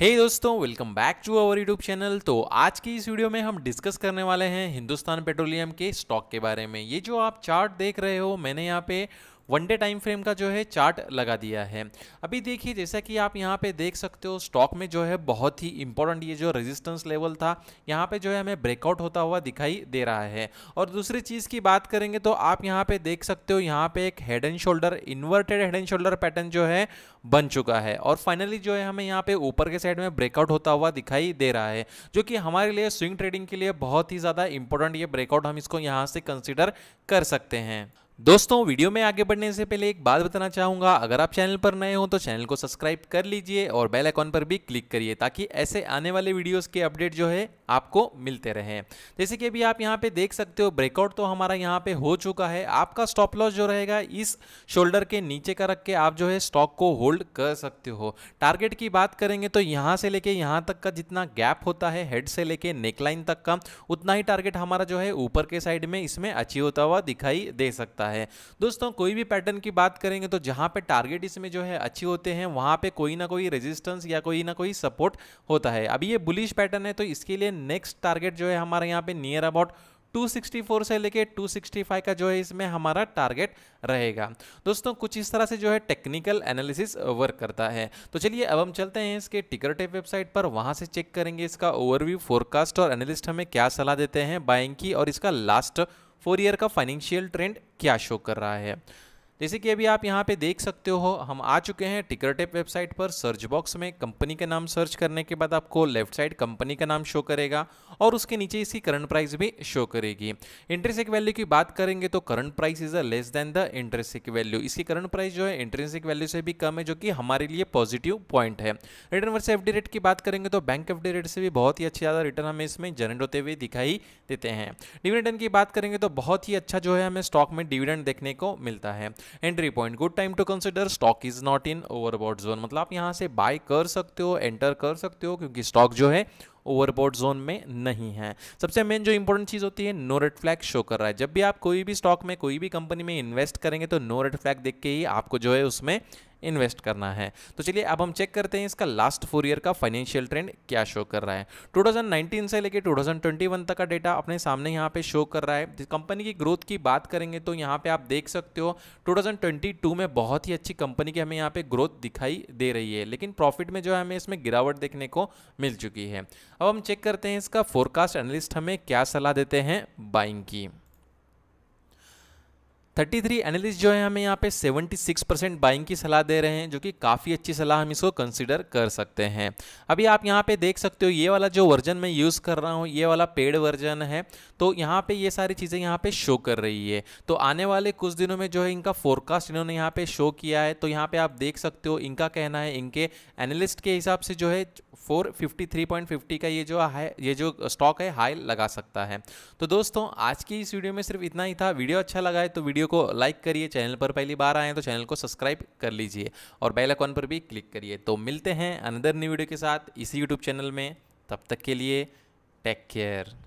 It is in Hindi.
हे hey दोस्तों welcome back to our YouTube channel तो आज की इस वीडियो में हम डिस्कस करने वाले हैं हिंदुस्तान पेट्रोलियम के स्टॉक के बारे में ये जो आप चार्ट देख रहे हो मैंने यहाँ पे वनडे टाइम फ्रेम का जो है चार्ट लगा दिया है अभी देखिए जैसा कि आप यहाँ पे देख सकते हो स्टॉक में जो है बहुत ही इंपॉर्टेंट ये जो रेजिस्टेंस लेवल था यहाँ पे जो है हमें ब्रेकआउट होता हुआ दिखाई दे रहा है और दूसरी चीज़ की बात करेंगे तो आप यहाँ पे देख सकते हो यहाँ पे एक head and shoulder inverted head and shoulder pattern जो है बन चुका है और फाइनली जो है हमें यहाँ पे ऊपर के साइड में ब्रेकआउट होता हुआ दिखाई दे रहा है जो कि हमारे लिए स्विंग ट्रेडिंग के लिए बहुत ही ज़्यादा इंपॉर्टेंट ये ब्रेकआउट हम इसको यहाँ से कंसिडर कर सकते हैं दोस्तों वीडियो में आगे बढ़ने से पहले एक बात बताना चाहूंगा अगर आप चैनल पर नए हो तो चैनल को सब्सक्राइब कर लीजिए और बेल आइकॉन पर भी क्लिक करिए ताकि ऐसे आने वाले वीडियोस के अपडेट जो है आपको मिलते रहे जैसे कि अभी आप यहाँ पे देख सकते हो ब्रेकआउट तो हमारा यहाँ पे हो चुका है आपका स्टॉप लॉस जो रहेगा इस शोल्डर के नीचे का रख के आप जो है स्टॉक को होल्ड कर सकते हो टारगेट की बात करेंगे तो यहाँ से लेके यहाँ तक का जितना गैप होता है हेड से लेके नेकलाइन तक का उतना ही टारगेट हमारा जो है ऊपर के साइड में इसमें अचीव होता हुआ दिखाई दे सकता है दोस्तों कोई भी पैटर्न की बात करेंगे तो जहाँ पे टारगेट इसमें जो है अच्छी होते हैं वहाँ पे कोई ना कोई रेजिस्टेंस या कोई ना कोई सपोर्ट होता है अभी ये बुलिश पैटर्न है तो इसके लिए नेक्स्ट टारगेट जो है हमारे यहाँ पे नियर अबाउट 264 से लेके 265 का जो है इसमें हमारा टारगेट रहेगा दोस्तों कुछ इस तरह से जो है टेक्निकल एनालिसिस वर्क करता है तो चलिए अब हम चलते हैं इसके टिकर टेप वेबसाइट पर वहां से चेक करेंगे इसका ओवरव्यू फोरकास्ट और एनालिस्ट हमें क्या सलाह देते हैं बाइंग की और इसका लास्ट फोर ईयर का फाइनेंशियल ट्रेंड क्या शो कर रहा है जैसे कि अभी आप यहाँ पे देख सकते हो हम आ चुके हैं टिकर टेप वेबसाइट पर सर्च बॉक्स में कंपनी का नाम सर्च करने के बाद आपको लेफ्ट साइड कंपनी का नाम शो करेगा और उसके नीचे इसकी करंट प्राइस भी शो करेगी इंटरेसिक वैल्यू की बात करेंगे तो current price is a less than the intrinsic value इसकी करंट प्राइस जो है इंटरेसिक वैल्यू से भी कम है जो कि हमारे लिए पॉजिटिव पॉइंट है रिटर्न वर्ष एफ रेट की बात करेंगे तो बैंक एफ रेट से भी बहुत ही अच्छी ज़्यादा रिटर्न हमें इसमें जनरेट होते हुए दिखाई देते हैं डिविडेंड की बात करेंगे तो बहुत ही अच्छा जो है हमें स्टॉक में डिविडेंड देखने को मिलता है entry point good time to consider stock is not in overbought zone मतलब आप यहां से बाय कर सकते हो एंटर कर सकते हो क्योंकि स्टॉक जो है ओवरबोर्ड जोन में नहीं है सबसे मेन जो इंपॉर्टेंट चीज़ होती है नो रेड फ्लैग शो कर रहा है जब भी आप कोई भी स्टॉक में कोई भी कंपनी में इन्वेस्ट करेंगे तो नो रेड फ्लैग देख के ही आपको जो है उसमें इन्वेस्ट करना है तो चलिए अब हम चेक करते हैं इसका लास्ट फोर ईयर का फाइनेंशियल ट्रेंड क्या शो कर रहा है 2019 से लेकर 2021 तक का डेटा अपने सामने यहाँ पे शो कर रहा है कंपनी की ग्रोथ की बात करेंगे तो यहाँ पे आप देख सकते हो 2022 में बहुत ही अच्छी कंपनी की हमें यहाँ पे ग्रोथ दिखाई दे रही है लेकिन प्रॉफिट में जो है हमें इसमें गिरावट देखने को मिल चुकी है अब हम चेक करते हैं इसका फोरकास्ट एनालिस्ट हमें क्या सलाह देते हैं बाइंग की 33 एनालिस्ट जो है हमें यहाँ पे 76 परसेंट बाइंग की सलाह दे रहे हैं जो कि काफ़ी अच्छी सलाह हम इसको कंसिडर कर सकते हैं अभी आप यहाँ पे देख सकते हो ये वाला जो वर्जन मैं यूज़ कर रहा हूँ ये वाला पेड वर्जन है तो यहाँ पे ये सारी चीज़ें यहाँ पे शो कर रही है तो आने वाले कुछ दिनों में जो है इनका फोरकास्ट इन्होंने यहाँ पर शो किया है तो यहाँ पर आप देख सकते हो इनका कहना है इनके एनालिस्ट के हिसाब से जो है four fifty three point fifty का ये जो है ये जो स्टॉक है हाई लगा सकता है तो दोस्तों आज की इस वीडियो में सिर्फ इतना ही था वीडियो अच्छा लगा है तो वीडियो को लाइक करिए चैनल पर पहली बार आए तो चैनल को सब्सक्राइब कर लीजिए और बेल आइकॉन पर भी क्लिक करिए तो मिलते हैं अनदर न्यू वीडियो के साथ इसी यूट्यूब चैनल में तब तक के लिए टेक केयर